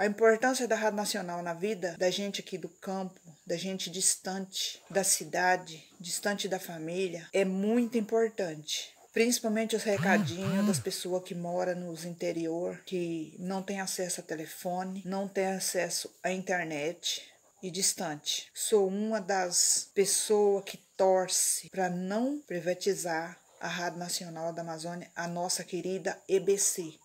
A importância da Rádio Nacional na vida da gente aqui do campo, da gente distante da cidade, distante da família, é muito importante principalmente os recadinhos das pessoas que moram nos interior, que não tem acesso a telefone, não tem acesso à internet e distante. Sou uma das pessoas que torce para não privatizar a Rádio Nacional da Amazônia, a nossa querida EBC,